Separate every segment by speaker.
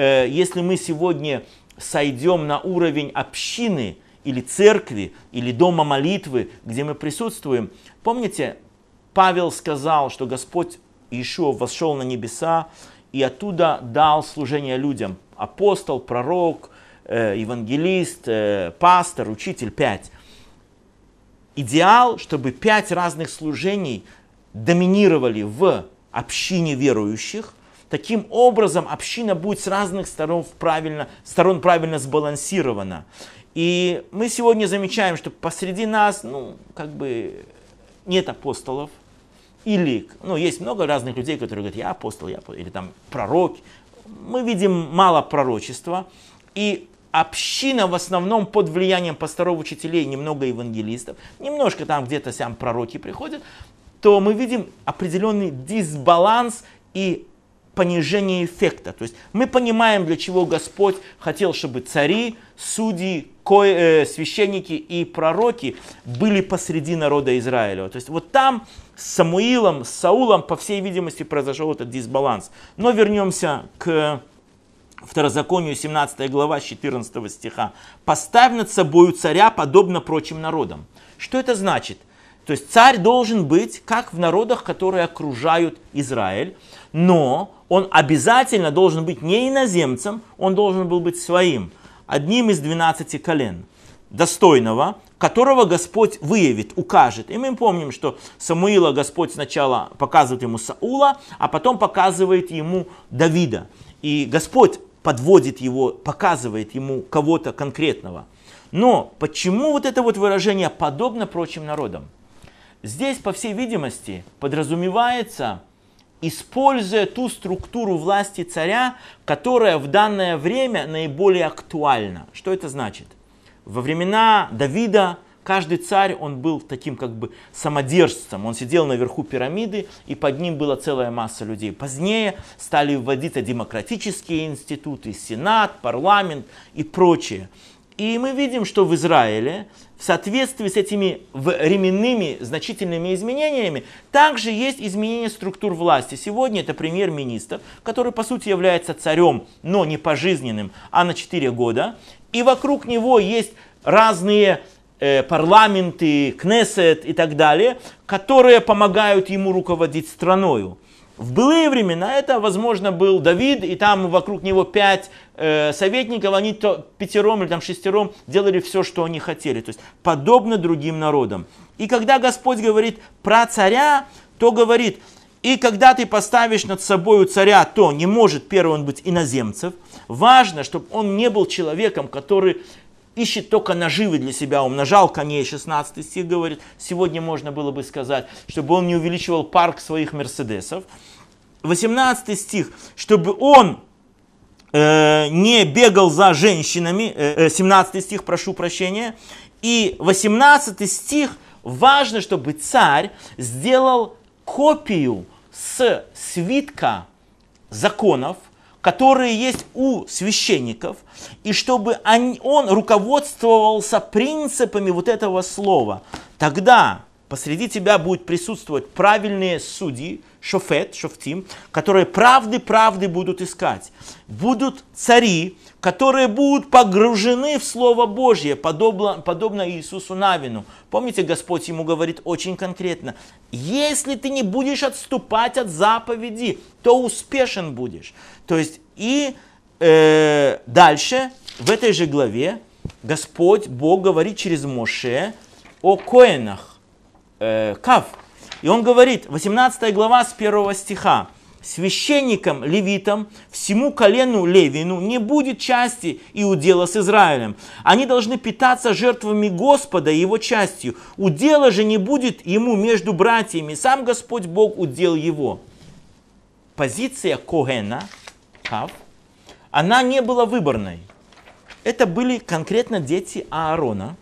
Speaker 1: Э, если мы сегодня сойдем на уровень общины или церкви, или дома молитвы, где мы присутствуем, помните, Павел сказал, что Господь еще вошел на небеса и оттуда дал служение людям. Апостол, пророк, э, евангелист, э, пастор, учитель, пять. Идеал, чтобы пять разных служений доминировали в общине верующих, Таким образом, община будет с разных сторон правильно, сторон правильно сбалансирована. И мы сегодня замечаем, что посреди нас, ну, как бы нет апостолов, или, ну, есть много разных людей, которые говорят, я апостол, я апостол, или там пророк. Мы видим мало пророчества, и община в основном под влиянием пасторов, учителей, немного евангелистов, немножко там где-то сам пророки приходят, то мы видим определенный дисбаланс и понижение эффекта. То есть мы понимаем, для чего Господь хотел, чтобы цари, судьи, кое, э, священники и пророки были посреди народа Израиля. То есть вот там с Самуилом, с Саулом, по всей видимости, произошел этот дисбаланс. Но вернемся к Второзаконию, 17 глава, 14 стиха. «Поставь над собою царя, подобно прочим народам». Что это значит? То есть царь должен быть, как в народах, которые окружают Израиль, но он обязательно должен быть не иноземцем, он должен был быть своим, одним из двенадцати колен, достойного, которого Господь выявит, укажет. И мы помним, что Самуила Господь сначала показывает ему Саула, а потом показывает ему Давида. И Господь подводит его, показывает ему кого-то конкретного. Но почему вот это вот выражение подобно прочим народам? Здесь, по всей видимости, подразумевается, используя ту структуру власти царя, которая в данное время наиболее актуальна. Что это значит? Во времена Давида каждый царь, он был таким как бы самодержцем. Он сидел наверху пирамиды, и под ним была целая масса людей. Позднее стали вводиться демократические институты, сенат, парламент и прочее. И мы видим, что в Израиле, в соответствии с этими временными значительными изменениями, также есть изменение структур власти. Сегодня это премьер-министр, который по сути является царем, но не пожизненным, а на 4 года. И вокруг него есть разные э, парламенты, Кнессет и так далее, которые помогают ему руководить страною. В былые времена это, возможно, был Давид, и там вокруг него пять э, советников, они то, пятером или там шестером делали все, что они хотели, то есть подобно другим народам. И когда Господь говорит про царя, то говорит, и когда ты поставишь над собой у царя, то не может первым быть иноземцев. Важно, чтобы он не был человеком, который ищет только наживы для себя, умножал коней, 16 стих говорит, сегодня можно было бы сказать, чтобы он не увеличивал парк своих мерседесов. 18 стих, чтобы он э, не бегал за женщинами, э, 17 э, стих, прошу прощения, и 18 стих, важно, чтобы царь сделал копию с свитка законов, которые есть у священников, и чтобы он руководствовался принципами вот этого слова. Тогда Посреди тебя будут присутствовать правильные судьи, шофет, шофтим, которые правды, правды будут искать. Будут цари, которые будут погружены в Слово Божье, подобно, подобно Иисусу Навину. Помните, Господь ему говорит очень конкретно, если ты не будешь отступать от заповеди, то успешен будешь. То есть и э, дальше, в этой же главе, Господь, Бог говорит через Моше о коинах Э, Кав. И он говорит, 18 глава с 1 стиха. Священникам, левитам, всему колену Левину не будет части и удела с Израилем. Они должны питаться жертвами Господа и его частью. Удела же не будет ему между братьями. Сам Господь Бог удел его. Позиция Когена, Кав, она не была выборной. Это были конкретно дети Аарона.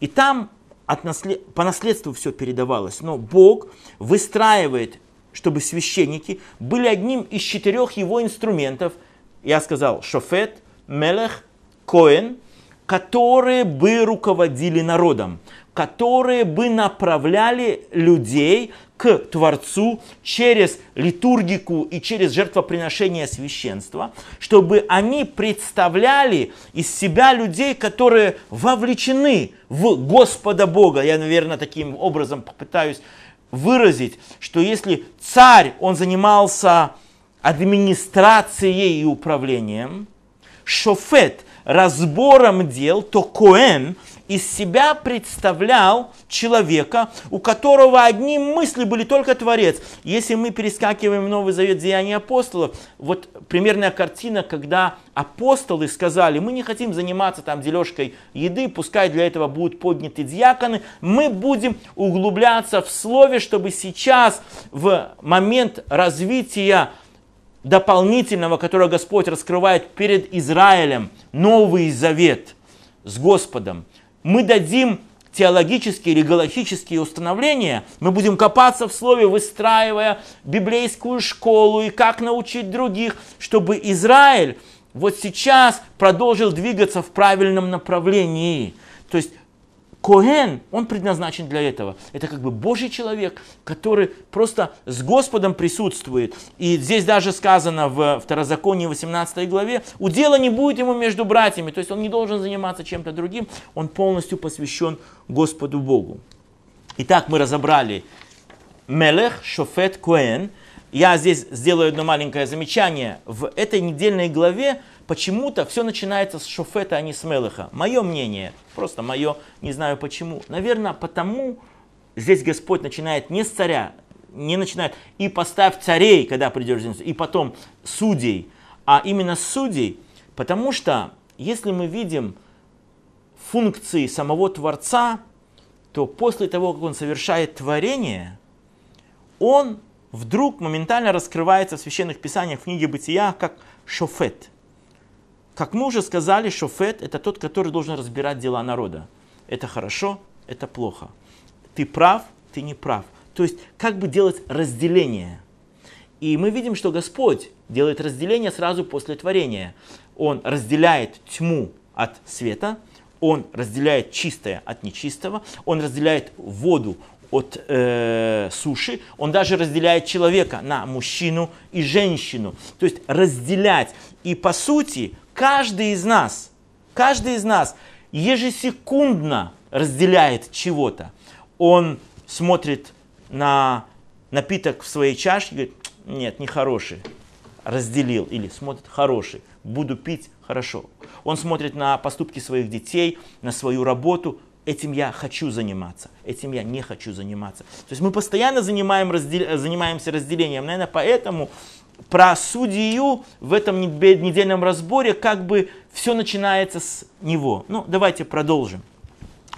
Speaker 1: И там от наслед... по наследству все передавалось, но Бог выстраивает, чтобы священники были одним из четырех его инструментов. Я сказал, шофет, мелех, коэн, которые бы руководили народом, которые бы направляли людей к Творцу через литургику и через жертвоприношение священства, чтобы они представляли из себя людей, которые вовлечены в Господа Бога. Я, наверное, таким образом попытаюсь выразить, что если царь, он занимался администрацией и управлением, шофет разбором дел, то Коэн из себя представлял человека, у которого одни мысли были только Творец. Если мы перескакиваем в Новый Завет Деяния апостолов, вот примерная картина, когда апостолы сказали, мы не хотим заниматься там дележкой еды, пускай для этого будут подняты диаконы, мы будем углубляться в слове, чтобы сейчас в момент развития дополнительного, которое Господь раскрывает перед Израилем, Новый Завет с Господом – мы дадим теологические или галахические установления, мы будем копаться в слове, выстраивая библейскую школу и как научить других, чтобы Израиль вот сейчас продолжил двигаться в правильном направлении. То есть Коэн, он предназначен для этого. Это как бы Божий человек, который просто с Господом присутствует. И здесь даже сказано в Второзаконии 18 главе, удела не будет ему между братьями, то есть он не должен заниматься чем-то другим, он полностью посвящен Господу Богу. Итак, мы разобрали Мелех, Шофет, Коэн – я здесь сделаю одно маленькое замечание. В этой недельной главе почему-то все начинается с Шофета, а не с Мелыха. Мое мнение, просто мое, не знаю почему. Наверное, потому здесь Господь начинает не с царя, не начинает и поставь царей, когда придешь, и потом судей, а именно судей, потому что если мы видим функции самого Творца, то после того, как он совершает творение, он вдруг моментально раскрывается в священных писаниях в книге Бытия как шофет. Как мы уже сказали, шофет – это тот, который должен разбирать дела народа. Это хорошо, это плохо. Ты прав, ты не прав. То есть как бы делать разделение. И мы видим, что Господь делает разделение сразу после творения. Он разделяет тьму от света, он разделяет чистое от нечистого, он разделяет воду от э, суши, он даже разделяет человека на мужчину и женщину. То есть разделять. И по сути, каждый из нас, каждый из нас ежесекундно разделяет чего-то. Он смотрит на напиток в своей чашке и говорит, нет, нехороший, разделил. Или смотрит, хороший, буду пить, хорошо. Он смотрит на поступки своих детей, на свою работу, этим я хочу заниматься, этим я не хочу заниматься. То есть мы постоянно занимаем, раздел, занимаемся разделением. Наверное, поэтому про судью в этом недельном разборе как бы все начинается с него. Ну, давайте продолжим.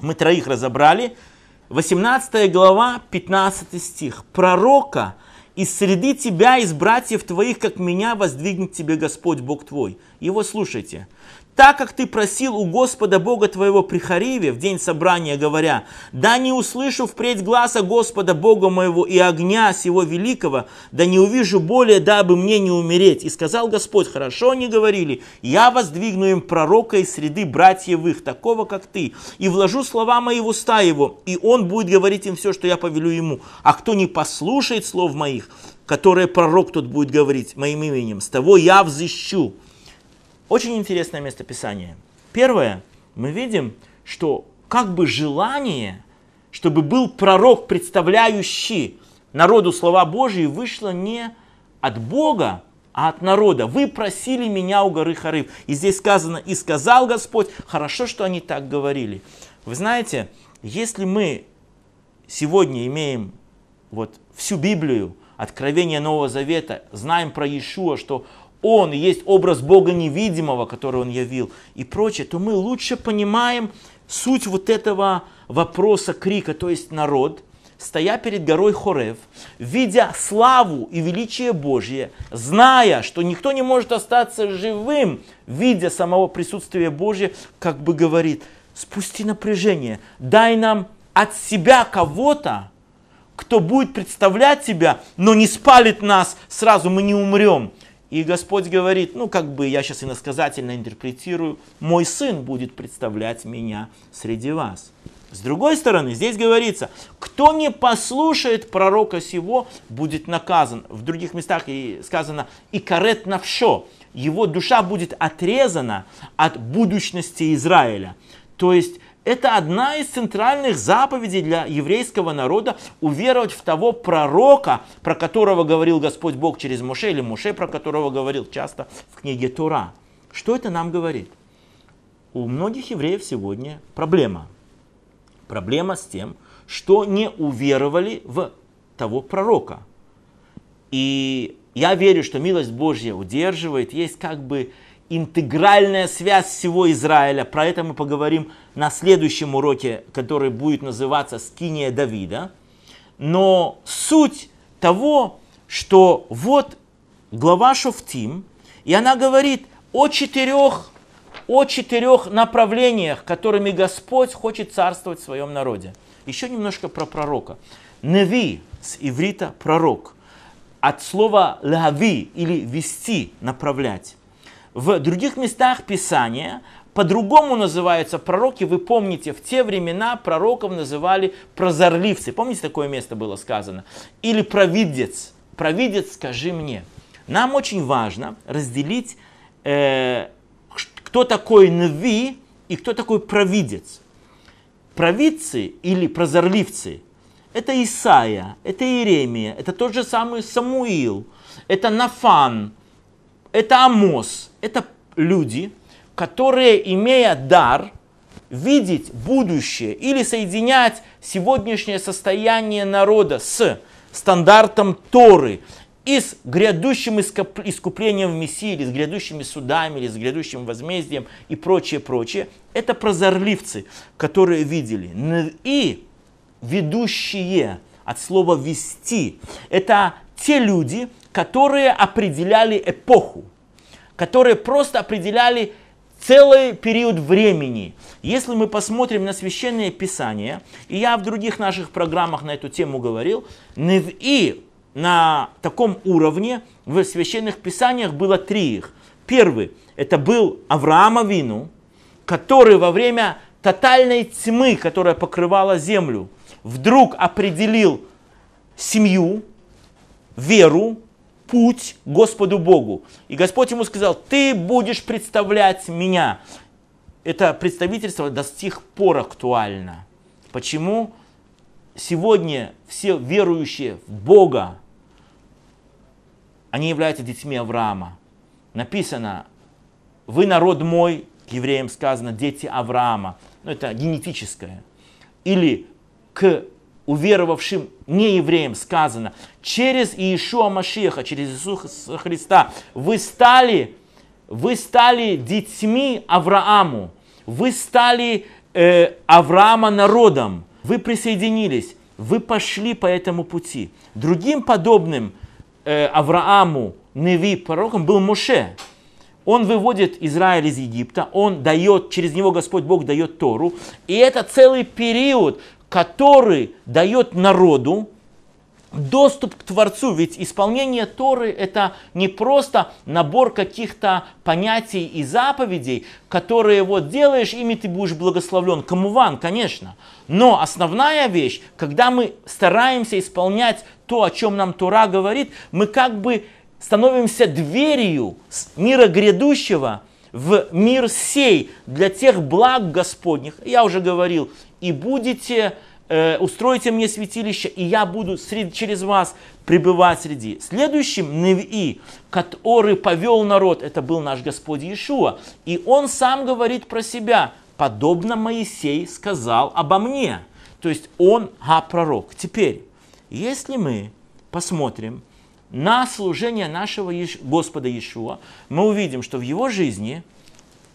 Speaker 1: Мы троих разобрали. 18 глава, 15 стих. «Пророка из среды тебя, из братьев твоих, как меня, воздвигнет тебе Господь Бог твой». Его слушайте так как ты просил у Господа Бога твоего при Хариве в день собрания, говоря, да не услышу впредь глаза Господа Бога моего и огня сего великого, да не увижу более, дабы мне не умереть. И сказал Господь, хорошо они говорили, я воздвигну им пророка из среды братьев их, такого как ты, и вложу слова мои в уста его, и он будет говорить им все, что я повелю ему. А кто не послушает слов моих, которые пророк тот будет говорить моим именем, с того я взыщу очень интересное местописание. Первое, мы видим, что как бы желание, чтобы был пророк, представляющий народу слова Божьи, вышло не от Бога, а от народа. Вы просили меня у горы Харыв. И здесь сказано, и сказал Господь, хорошо, что они так говорили. Вы знаете, если мы сегодня имеем вот всю Библию, Откровение Нового Завета, знаем про Иешуа, что он есть образ Бога невидимого, который Он явил и прочее, то мы лучше понимаем суть вот этого вопроса крика, то есть народ, стоя перед горой Хорев, видя славу и величие Божье, зная, что никто не может остаться живым, видя самого присутствия Божье, как бы говорит, спусти напряжение, дай нам от себя кого-то, кто будет представлять тебя, но не спалит нас, сразу мы не умрем. И Господь говорит, ну как бы я сейчас иносказательно интерпретирую, мой сын будет представлять меня среди вас. С другой стороны, здесь говорится, кто не послушает пророка сего, будет наказан. В других местах и сказано, и карет на все, его душа будет отрезана от будущности Израиля. То есть это одна из центральных заповедей для еврейского народа уверовать в того пророка, про которого говорил Господь Бог через Моше, или Моше, про которого говорил часто в книге Тора. Что это нам говорит? У многих евреев сегодня проблема. Проблема с тем, что не уверовали в того пророка. И я верю, что милость Божья удерживает, есть как бы интегральная связь всего Израиля. Про это мы поговорим на следующем уроке, который будет называться «Скиния Давида». Но суть того, что вот глава Шуфтим, и она говорит о четырех, о четырех направлениях, которыми Господь хочет царствовать в своем народе. Еще немножко про пророка. Неви с иврита пророк. От слова лави или вести, направлять. В других местах Писания по-другому называются пророки. Вы помните, в те времена пророков называли прозорливцы. Помните, такое место было сказано? Или провидец. Провидец, скажи мне. Нам очень важно разделить, э, кто такой нви и кто такой провидец. Провидцы или прозорливцы – это Исаия, это Иеремия, это тот же самый Самуил, это Нафан – это Амос, это люди, которые, имея дар, видеть будущее или соединять сегодняшнее состояние народа с стандартом Торы и с грядущим искуплением в Мессии, или с грядущими судами, или с грядущим возмездием и прочее, прочее, это прозорливцы, которые видели. И ведущие от слова «вести». Это те люди, которые определяли эпоху, которые просто определяли целый период времени. Если мы посмотрим на Священное Писание, и я в других наших программах на эту тему говорил, и на таком уровне в Священных Писаниях было три их. Первый – это был Авраама Вину, который во время тотальной тьмы, которая покрывала землю, вдруг определил семью, веру, путь Господу Богу. И Господь ему сказал, ты будешь представлять меня. Это представительство до сих пор актуально. Почему? Сегодня все верующие в Бога, они являются детьми Авраама. Написано, вы народ мой, к евреям сказано, дети Авраама. Ну, это генетическое. Или к уверовавшим не евреям сказано, через Иешуа Машеха, через Иисуса Христа, вы стали, вы стали детьми Аврааму, вы стали э, Авраама народом, вы присоединились, вы пошли по этому пути. Другим подобным э, Аврааму, Неви, пророком был Моше. Он выводит Израиль из Египта, он дает, через него Господь Бог дает Тору. И это целый период, который дает народу доступ к Творцу. Ведь исполнение Торы – это не просто набор каких-то понятий и заповедей, которые вот делаешь, ими ты будешь благословлен. Камуван, конечно. Но основная вещь, когда мы стараемся исполнять то, о чем нам Тора говорит, мы как бы становимся дверью мира грядущего – в мир сей для тех благ Господних. Я уже говорил, и будете, э, устроите мне святилище, и я буду среди через вас пребывать среди. Следующим Неви, который повел народ, это был наш Господь Иешуа. И он сам говорит про себя, подобно Моисей сказал обо мне. То есть он а пророк. Теперь, если мы посмотрим на служение нашего Господа Иешуа, мы увидим, что в его жизни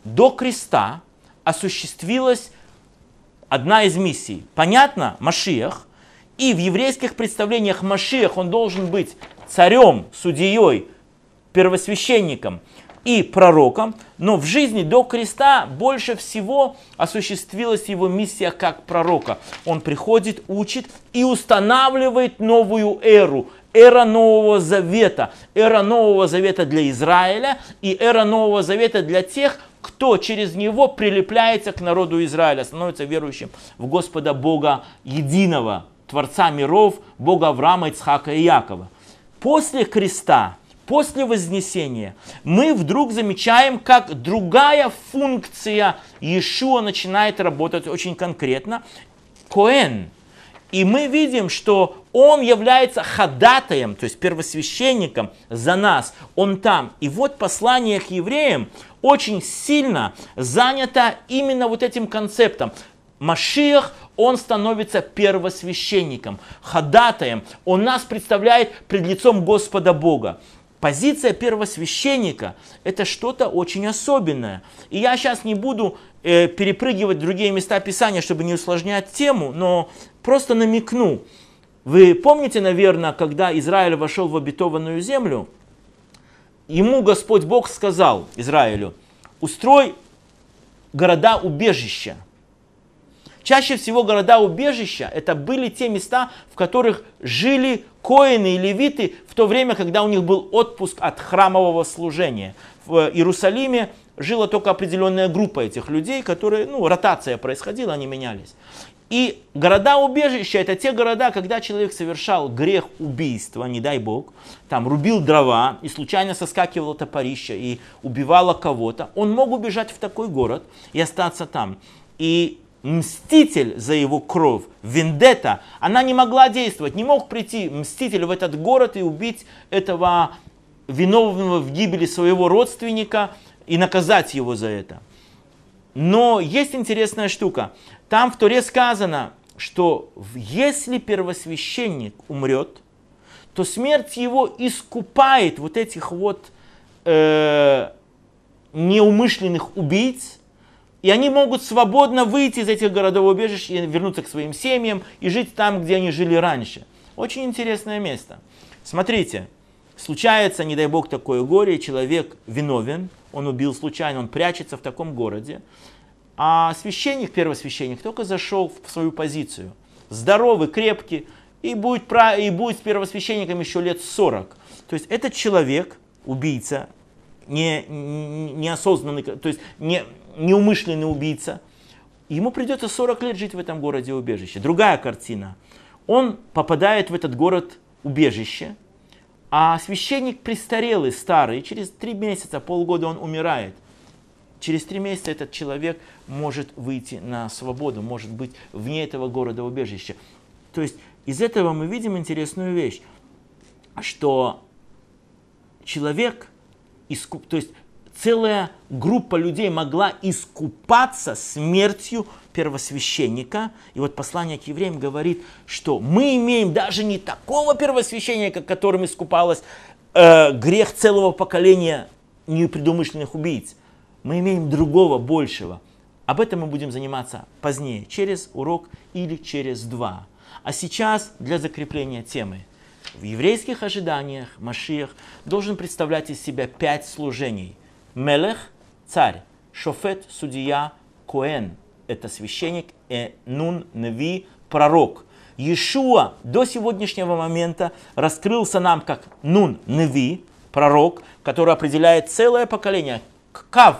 Speaker 1: до креста осуществилось одна из миссий. Понятно? Машиях. И в еврейских представлениях Машиях он должен быть царем, судьей, первосвященником и пророком, но в жизни до креста больше всего осуществилась его миссия как пророка. Он приходит, учит и устанавливает новую эру, эра Нового Завета, эра Нового Завета для Израиля и эра Нового Завета для тех, кто через него прилепляется к народу Израиля, становится верующим в Господа Бога единого, Творца миров, Бога Авраама, Ицхака и Якова. После креста, после вознесения, мы вдруг замечаем, как другая функция Иешуа начинает работать очень конкретно. Коэн, и мы видим, что он является ходатаем, то есть первосвященником за нас. Он там. И вот послание к евреям очень сильно занято именно вот этим концептом. Машиах, он становится первосвященником, ходатаем. Он нас представляет пред лицом Господа Бога. Позиция первосвященника – это что-то очень особенное. И я сейчас не буду э, перепрыгивать другие места Писания, чтобы не усложнять тему, но просто намекну. Вы помните, наверное, когда Израиль вошел в обетованную землю, ему Господь Бог сказал, Израилю, устрой города-убежища. Чаще всего города-убежища это были те места, в которых жили коины и левиты в то время, когда у них был отпуск от храмового служения. В Иерусалиме жила только определенная группа этих людей, которые, ну, ротация происходила, они менялись. И города-убежища – это те города, когда человек совершал грех убийства, не дай бог, там рубил дрова и случайно соскакивало топорище и убивало кого-то, он мог убежать в такой город и остаться там. И мститель за его кровь, вендетта, она не могла действовать. Не мог прийти мститель в этот город и убить этого виновного в гибели своего родственника и наказать его за это. Но есть интересная штука. Там в Торе сказано, что если первосвященник умрет, то смерть его искупает вот этих вот э, неумышленных убийц, и они могут свободно выйти из этих городов убежищ и вернуться к своим семьям и жить там, где они жили раньше. Очень интересное место. Смотрите, случается, не дай бог, такое горе, человек виновен, он убил случайно, он прячется в таком городе. А священник, первосвященник, только зашел в свою позицию. Здоровый, крепкий, и будет, и будет с первосвященником еще лет 40. То есть этот человек, убийца, не, не, неосознанный, то есть не, неумышленный убийца, ему придется 40 лет жить в этом городе убежище. Другая картина. Он попадает в этот город убежище, а священник престарелый, старый, через три месяца, полгода он умирает. Через три месяца этот человек может выйти на свободу, может быть вне этого города убежища. То есть из этого мы видим интересную вещь, что человек, искуп, то есть целая группа людей могла искупаться смертью первосвященника. И вот послание к евреям говорит, что мы имеем даже не такого первосвященника, которым искупалась э, грех целого поколения непредумышленных убийц. Мы имеем другого, большего. Об этом мы будем заниматься позднее, через урок или через два. А сейчас для закрепления темы. В еврейских ожиданиях Машиях должен представлять из себя пять служений. Мелех – царь, Шофет – судья, Коэн – это священник, э, Нун – Неви – пророк. Иешуа до сегодняшнего момента раскрылся нам как Нун – Неви, пророк, который определяет целое поколение, Кав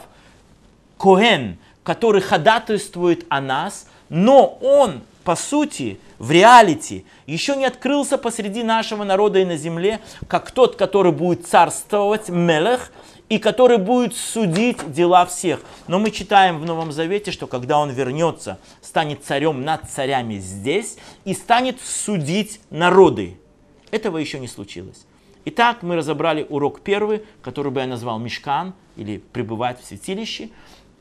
Speaker 1: – Коэн, который ходатайствует о нас, но он по сути, в реалити, еще не открылся посреди нашего народа и на земле, как тот, который будет царствовать, Мелех, и который будет судить дела всех. Но мы читаем в Новом Завете, что когда он вернется, станет царем над царями здесь и станет судить народы. Этого еще не случилось. Итак, мы разобрали урок первый, который бы я назвал мешкан или пребывать в святилище.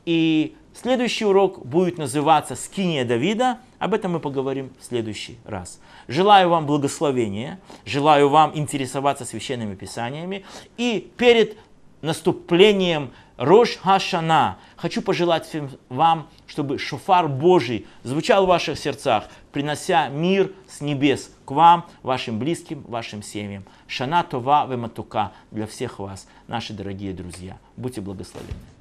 Speaker 1: И следующий урок будет называться «Скиния Давида». Об этом мы поговорим в следующий раз. Желаю вам благословения, желаю вам интересоваться священными писаниями. И перед наступлением Рош Хашана. Хочу пожелать вам, чтобы шофар Божий звучал в ваших сердцах, принося мир с небес к вам, вашим близким, вашим семьям. Шана Това Вематука для всех вас, наши дорогие друзья. Будьте благословенны.